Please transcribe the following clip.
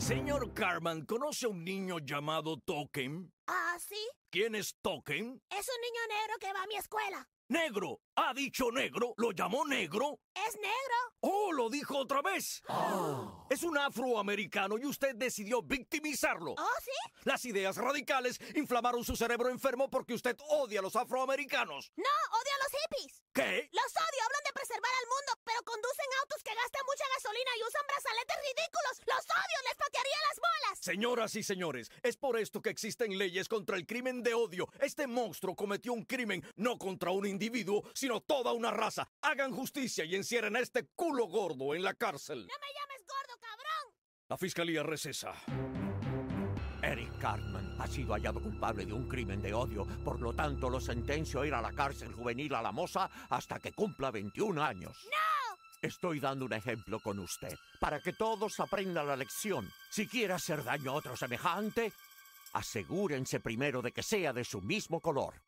Señor Carman, ¿conoce a un niño llamado Token? Ah, sí. ¿Quién es Token? Es un niño negro que va a mi escuela. ¡Negro! ¿Ha dicho negro? ¿Lo llamó negro? ¡Es negro! ¡Oh, lo dijo otra vez! Oh. Es un afroamericano y usted decidió victimizarlo. Ah sí? Las ideas radicales inflamaron su cerebro enfermo porque usted odia a los afroamericanos. ¡No, odio a los hippies! ¿Qué? ¡Los odio! brazaletes ridículos! ¡Los odio! ¡Les patearía las bolas! Señoras y señores, es por esto que existen leyes contra el crimen de odio. Este monstruo cometió un crimen no contra un individuo, sino toda una raza. Hagan justicia y encierren a este culo gordo en la cárcel. ¡No me llames gordo, cabrón! La fiscalía recesa. Eric Cartman ha sido hallado culpable de un crimen de odio, por lo tanto lo sentencio a ir a la cárcel juvenil a la moza hasta que cumpla 21 años. ¡No! Estoy dando un ejemplo con usted, para que todos aprendan la lección. Si quiere hacer daño a otro semejante, asegúrense primero de que sea de su mismo color.